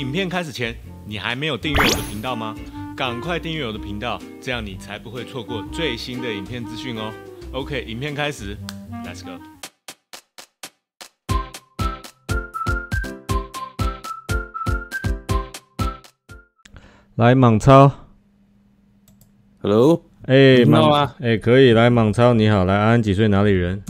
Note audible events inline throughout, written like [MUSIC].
影片开始前，你还没有订阅我的频道吗？赶快订阅我的频道，这样你才不会错过最新的影片资讯哦。OK，影片开始，Let's go。来，莽超，Hello，哎，听到吗？哎，可以来莽超，你好，来安安几岁？哪里人？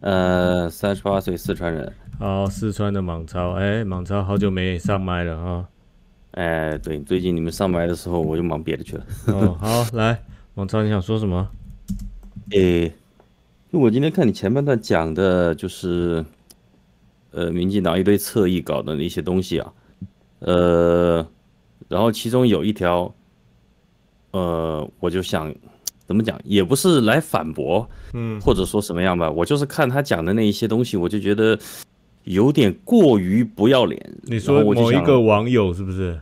呃，三十八岁，四川人。好，四川的莽超，哎，莽超，好久没上麦了啊！哎，对，最近你们上麦的时候，我就忙别的去了。哦，好，来，莽超，你想说什么？哎，那我今天看你前半段讲的，就是呃，民进党一堆侧翼搞的那些东西啊，呃，然后其中有一条，呃，我就想怎么讲，也不是来反驳，嗯，或者说什么样吧，我就是看他讲的那一些东西，我就觉得。有点过于不要脸。你说某一个网友是不是？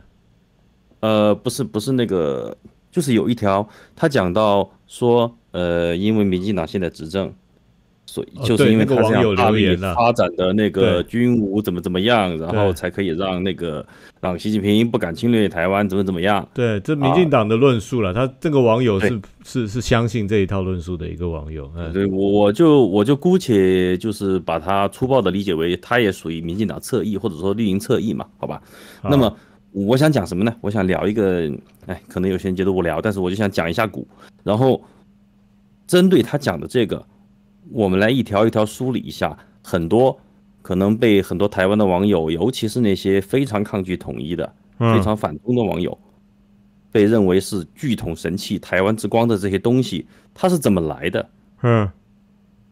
呃，不是，不是那个，就是有一条，他讲到说，呃，因为民进党现在执政。所以就是因为他个网友留言了，发展的那个军武怎么怎么样，然后才可以让那个让习近平不敢侵略台湾怎么怎么样。对，这民进党的论述了，他这个网友是是是相信这一套论述的一个网友。对，我就我就姑且就是把他粗暴的理解为，他也属于民进党侧翼或者说绿营侧翼嘛，好吧？那么我想讲什么呢？我想聊一个，哎，可能有些人觉得无聊，但是我就想讲一下股，然后针对他讲的这个。我们来一条一条梳理一下，很多可能被很多台湾的网友，尤其是那些非常抗拒统一的、非常反中的网友，被认为是拒统神器、台湾之光的这些东西，它是怎么来的？嗯，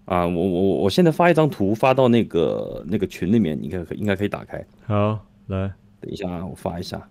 啊，我我我现在发一张图发到那个那个群里面，看可应该可以打开。好，来，等一下啊，我发一下。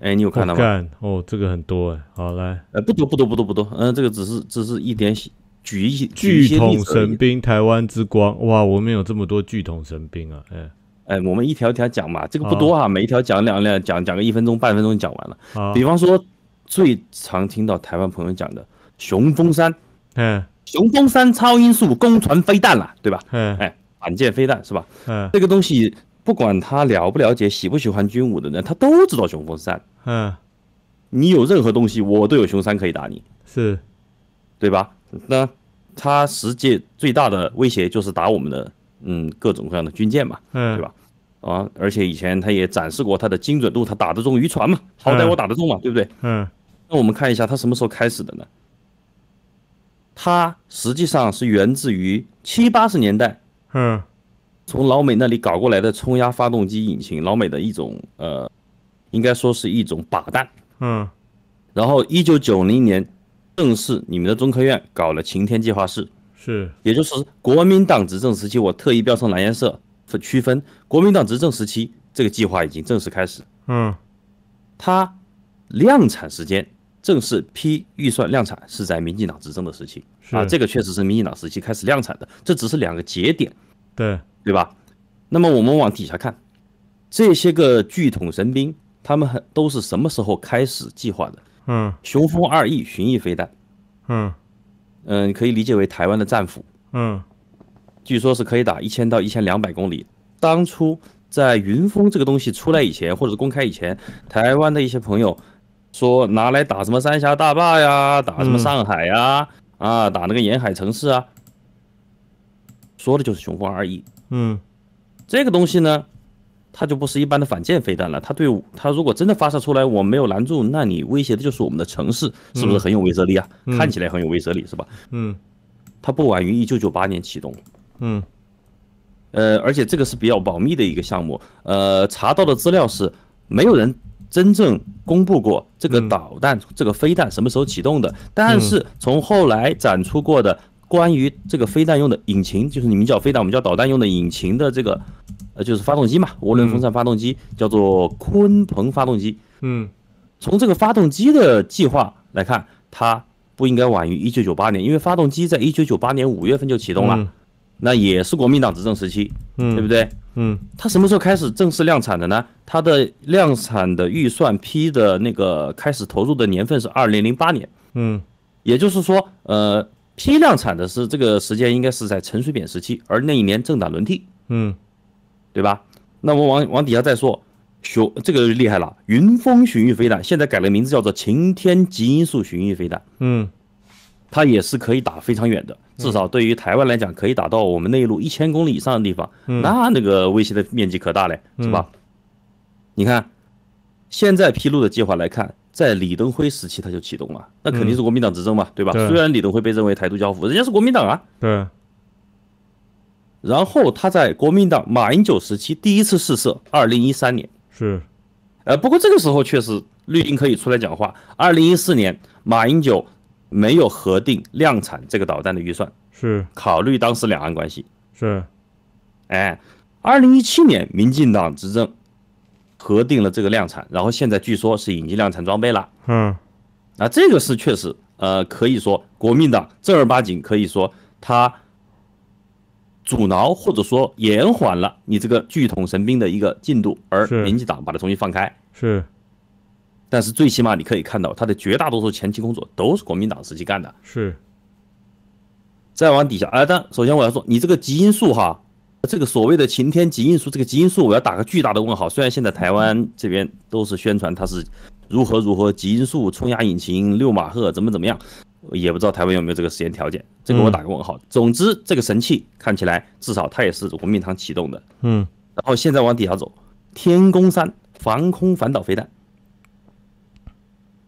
哎，你有看到吗？哦，这个很多哎。好，来，呃，不多不多不多不多，嗯，这个只是只是一点小。举一巨统神兵，台湾之光，哇！我们有这么多巨统神兵啊，哎哎，我们一条一条讲嘛，这个不多啊，每一条讲两两讲讲个一分钟半分钟就讲完了。比方说最常听到台湾朋友讲的雄风山，嗯，雄风山超音速攻船飞弹了，对吧？嗯，哎，反舰飞弹是吧？嗯，这个东西不管他了不了解，喜不喜欢军武的人，他都知道雄风山。嗯，你有任何东西，我都有雄三可以打你，是对吧？那它实际最大的威胁就是打我们的，嗯，各种各样的军舰嘛，嗯，对吧？啊，而且以前它也展示过它的精准度，它打得中渔船嘛，好歹我打得中嘛，对不对？嗯，那我们看一下它什么时候开始的呢？它实际上是源自于七八十年代，嗯，从老美那里搞过来的冲压发动机引擎，老美的一种，呃，应该说是一种靶弹，嗯，然后一九九零年。正是你们的中科院搞了晴天计划室，是，也就是国民党执政时期，我特意标成蓝颜色，分区分国民党执政时期这个计划已经正式开始。嗯，它量产时间正式批预算量产是在民进党执政的时期啊，这个确实是民进党时期开始量产的，这只是两个节点，对，对吧？那么我们往底下看，这些个巨统神兵，他们很都是什么时候开始计划的？嗯，雄风二 E 巡弋飞弹，嗯，嗯，可以理解为台湾的战斧，嗯，据说是可以打一千到一千两百公里。当初在云峰这个东西出来以前，或者公开以前，台湾的一些朋友说拿来打什么三峡大坝呀，打什么上海呀，啊，打那个沿海城市啊，说的就是雄风二 E。嗯，这个东西呢？它就不是一般的反舰飞弹了，它对它如果真的发射出来，我没有拦住，那你威胁的就是我们的城市，是不是很有威慑力啊？看起来很有威慑力，是吧？嗯，它不晚于一九九八年启动。嗯，呃，而且这个是比较保密的一个项目，呃，查到的资料是没有人真正公布过这个导弹、这个飞弹什么时候启动的，但是从后来展出过的关于这个飞弹用的引擎，就是你们叫飞弹，我们叫导弹用的引擎的这个。那就是发动机嘛，涡轮风扇发动机叫做鲲鹏发动机。嗯，从这个发动机的计划来看，它不应该晚于一九九八年，因为发动机在一九九八年五月份就启动了，那也是国民党执政时期，嗯，对不对？嗯，它什么时候开始正式量产的呢？它的量产的预算批的那个开始投入的年份是二零零八年，嗯，也就是说，呃，批量产的是这个时间应该是在陈水扁时期，而那一年政党轮替，嗯。对吧？那我往往底下再说，雄这个厉害了，云峰巡弋飞弹现在改了名字叫做晴天极音速巡弋飞弹。嗯，它也是可以打非常远的，至少对于台湾来讲，可以打到我们内陆一千公里以上的地方。嗯，那那个威胁的面积可大嘞，是吧？你看，现在披露的计划来看，在李登辉时期他就启动了，那肯定是国民党执政嘛，对吧？虽然李登辉被认为台独教父，人家是国民党啊。对。然后他在国民党马英九时期第一次试射，二零一三年是，呃，不过这个时候确实绿营可以出来讲话。二零一四年马英九没有核定量产这个导弹的预算，是考虑当时两岸关系是，哎，二零一七年民进党执政，核定了这个量产，然后现在据说是引进量产装备了。嗯，那这个是确实，呃，可以说国民党正儿八经，可以说他。阻挠或者说延缓了你这个巨统神兵的一个进度，而民进党把它重新放开。是，但是最起码你可以看到，他的绝大多数前期工作都是国民党时期干的。是。再往底下，哎，但首先我要说，你这个基因速哈，这个所谓的“晴天基因速，这个基因速我要打个巨大的问号。虽然现在台湾这边都是宣传它是如何如何基因速冲压引擎六马赫怎么怎么样。也不知道台湾有没有这个实验条件，这个我打个问号。总之，这个神器看起来至少它也是国民党启动的，嗯。然后现在往底下走，天宫山防空反导飞弹，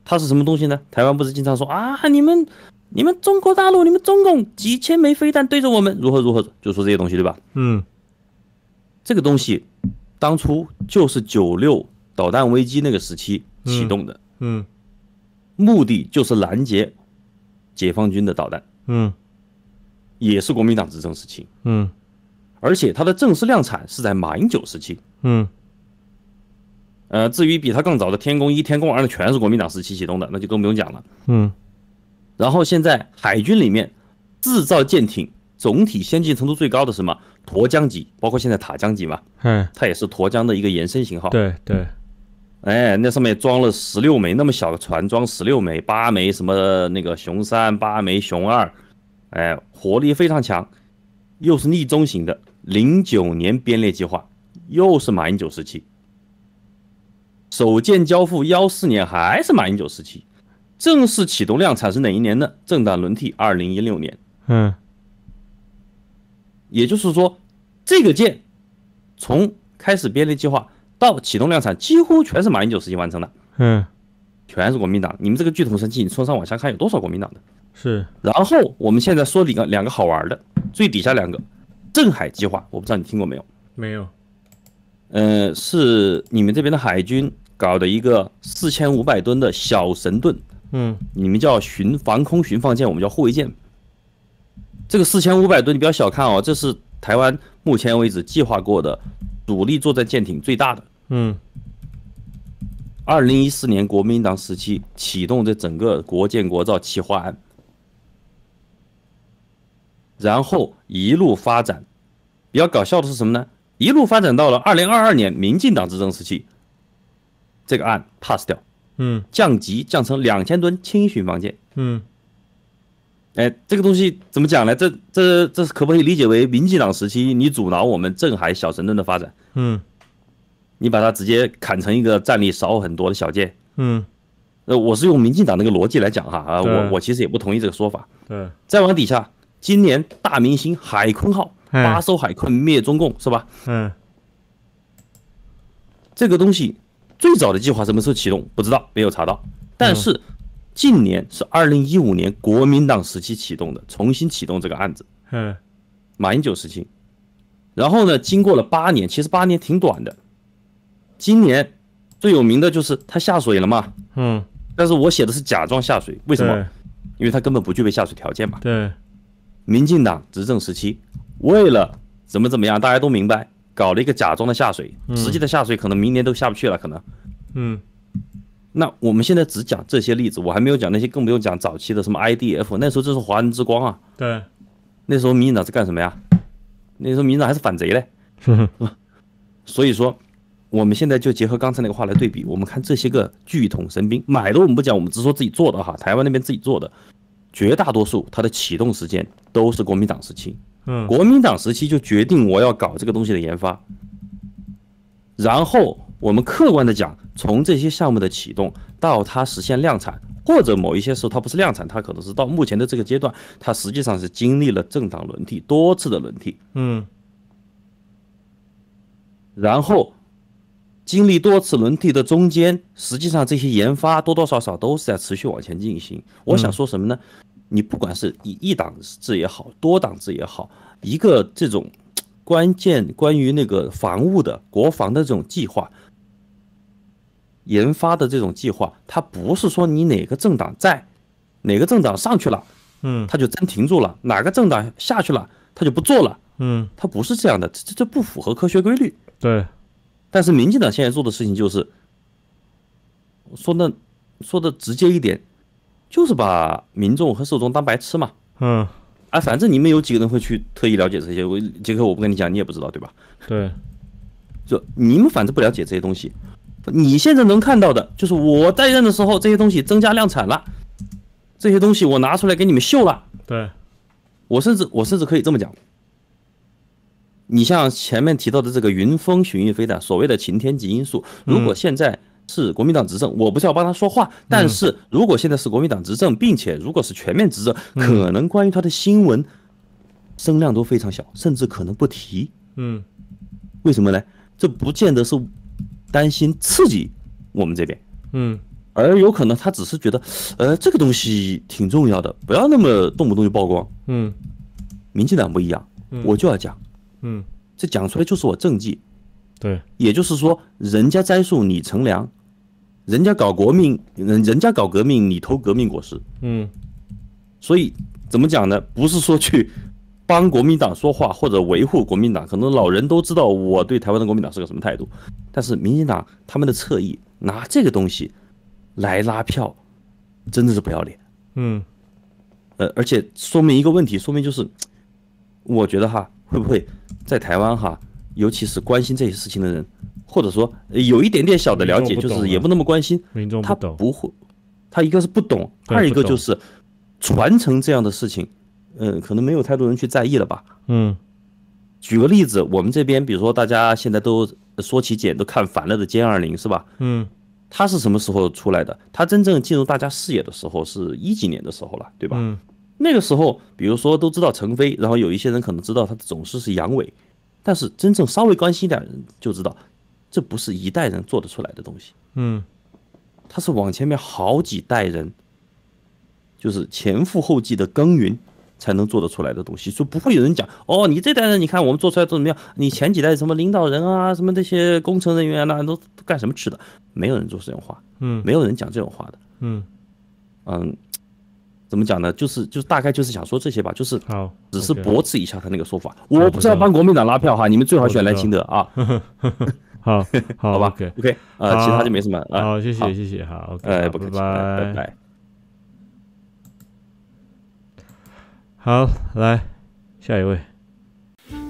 它是什么东西呢？台湾不是经常说啊，你们、你们中国大陆、你们中共几千枚飞弹对着我们如何如何，就说这些东西对吧？嗯，这个东西当初就是九六导弹危机那个时期启动的，嗯，目的就是拦截。解放军的导弹，嗯，也是国民党执政时期，嗯，而且它的正式量产是在马英九时期，嗯，呃，至于比它更早的天宫一、天宫二，那全是国民党时期启动的，那就更不用讲了，嗯，然后现在海军里面制造舰艇总体先进程度最高的什么？沱江级，包括现在塔江级嘛，嗯，它也是沱江的一个延伸型号，对对。哎，那上面装了十六枚，那么小个船装十六枚，八枚什么那个熊三，八枚熊二，哎，火力非常强，又是逆中型的。零九年编列计划，又是马英九时期，首舰交付幺四年还是马英九时期，正式启动量产是哪一年呢？政党轮替，二零一六年。嗯，也就是说，这个舰从开始编列计划。到启动量产几乎全是马英九时期完成的，嗯，全是国民党。你们这个巨头神器，你从上往下看有多少国民党的？是。然后我们现在说两个两个好玩的，最底下两个，镇海计划，我不知道你听过没有？没有。嗯，是你们这边的海军搞的一个四千五百吨的小神盾。嗯，你们叫巡防空巡放舰，我们叫护卫舰。这个四千五百吨你不要小看哦，这是台湾目前为止计划过的主力作战舰艇最大的。嗯，二零一四年国民党时期启动这整个“国建国造”企划案，然后一路发展。比较搞笑的是什么呢？一路发展到了二零二二年民进党执政时期，这个案 pass 掉，嗯，降级降成两千吨轻巡防舰，嗯。哎，这个东西怎么讲呢？这、这、这可不可以理解为民进党时期你阻挠我们镇海小神盾的发展？嗯。你把它直接砍成一个战力少很多的小件。嗯，呃，我是用民进党那个逻辑来讲哈，啊，我我其实也不同意这个说法，对。再往底下，今年大明星海空号八艘海空灭中共是吧？嗯。这个东西最早的计划什么时候启动？不知道，没有查到。但是近年是二零一五年国民党时期启动的，重新启动这个案子。嗯，马英九时期，然后呢，经过了八年，其实八年挺短的。今年最有名的就是它下水了嘛？嗯，但是我写的是假装下水，为什么？因为它根本不具备下水条件嘛。对，民进党执政时期，为了怎么怎么样，大家都明白，搞了一个假装的下水，实际的下水可能明年都下不去了，可能。嗯，那我们现在只讲这些例子，我还没有讲那些，更没有讲早期的什么 IDF，那时候这是华人之光啊。对，那时候民进党在干什么呀？那时候民进党还是反贼嘞。[LAUGHS] 所以说。我们现在就结合刚才那个话来对比，我们看这些个巨统神兵买的我们不讲，我们只说自己做的哈。台湾那边自己做的，绝大多数它的启动时间都是国民党时期。嗯，国民党时期就决定我要搞这个东西的研发，然后我们客观的讲，从这些项目的启动到它实现量产，或者某一些时候它不是量产，它可能是到目前的这个阶段，它实际上是经历了政党轮替多次的轮替。嗯，然后。经历多次轮替的中间，实际上这些研发多多少少都是在持续往前进行。我想说什么呢？你不管是以一档制也好，多档制也好，一个这种关键关于那个防务的国防的这种计划研发的这种计划，它不是说你哪个政党在，哪个政党上去了，嗯，它就真停住了；哪个政党下去了，它就不做了，嗯，它不是这样的，这这这不符合科学规律。对。但是民进党现在做的事情就是，说的说的直接一点，就是把民众和受众当白痴嘛。嗯。啊，反正你们有几个人会去特意了解这些？我杰克，我不跟你讲，你也不知道，对吧？对。就你们反正不了解这些东西，你现在能看到的就是我在任的时候这些东西增加量产了，这些东西我拿出来给你们秀了。对。我甚至我甚至可以这么讲。你像前面提到的这个云峰寻衅飞的所谓的晴天级因素，如果现在是国民党执政，我不是要帮他说话，但是如果现在是国民党执政，并且如果是全面执政，可能关于他的新闻声量都非常小，甚至可能不提。嗯，为什么呢？这不见得是担心刺激我们这边，嗯，而有可能他只是觉得，呃，这个东西挺重要的，不要那么动不动就曝光。嗯，民进党不一样，我就要讲。嗯，这讲出来就是我政绩，对，也就是说，人家栽树你乘凉，人家搞国命，人人家搞革命你偷革命果实，嗯，所以怎么讲呢？不是说去帮国民党说话或者维护国民党，可能老人都知道我对台湾的国民党是个什么态度，但是民进党他们的侧翼拿这个东西来拉票，真的是不要脸，嗯，呃，而且说明一个问题，说明就是，我觉得哈会不会？在台湾哈，尤其是关心这些事情的人，或者说有一点点小的了解，就是也不那么关心。民众不懂，他不会，他一个是不懂，二一个就是传承这样的事情，嗯，可能没有太多人去在意了吧。嗯，举个例子，我们这边比如说大家现在都说起简都看烦了的歼二零是吧？嗯，它是什么时候出来的？它真正进入大家视野的时候是一几年的时候了，对吧？嗯。那个时候，比如说都知道陈飞，然后有一些人可能知道他的总师是杨伟，但是真正稍微关心点人就知道，这不是一代人做得出来的东西。嗯，他是往前面好几代人，就是前赴后继的耕耘，才能做得出来的东西。就不会有人讲哦，你这代人，你看我们做出来都怎么样？你前几代什么领导人啊，什么这些工程人员那都干什么吃的？没有人做这种话，嗯，没有人讲这种话的，嗯，嗯。怎么讲呢？就是，就大概就是想说这些吧。就是，好，只是驳斥一下他那个说法。我不是要帮国民党拉票哈，你们最好选蓝清德啊。[LAUGHS] 好，好 [LAUGHS] 吧，OK，OK，其他就没什么了。好，谢谢，谢谢，好，OK，拜拜，拜拜。好，来下一位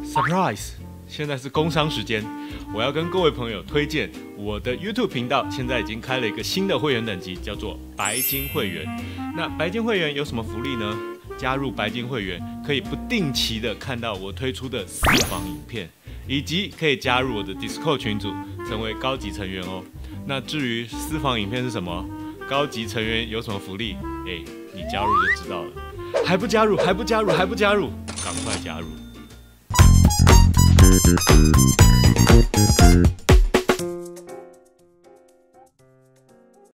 ，Surprise。现在是工商时间，我要跟各位朋友推荐我的 YouTube 频道，现在已经开了一个新的会员等级，叫做白金会员。那白金会员有什么福利呢？加入白金会员可以不定期的看到我推出的私房影片，以及可以加入我的 Discord 群组，成为高级成员哦。那至于私房影片是什么，高级成员有什么福利，哎，你加入就知道了。还不加入？还不加入？还不加入？赶快加入！Thank you.